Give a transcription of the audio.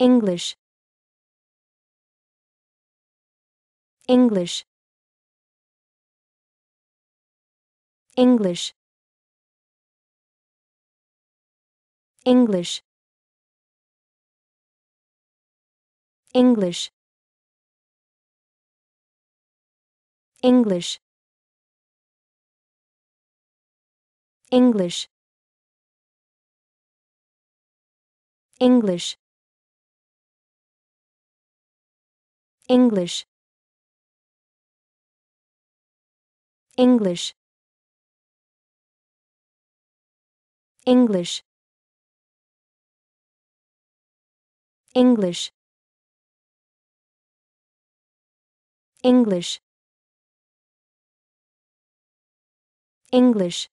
English English English English English English English English English English English English English English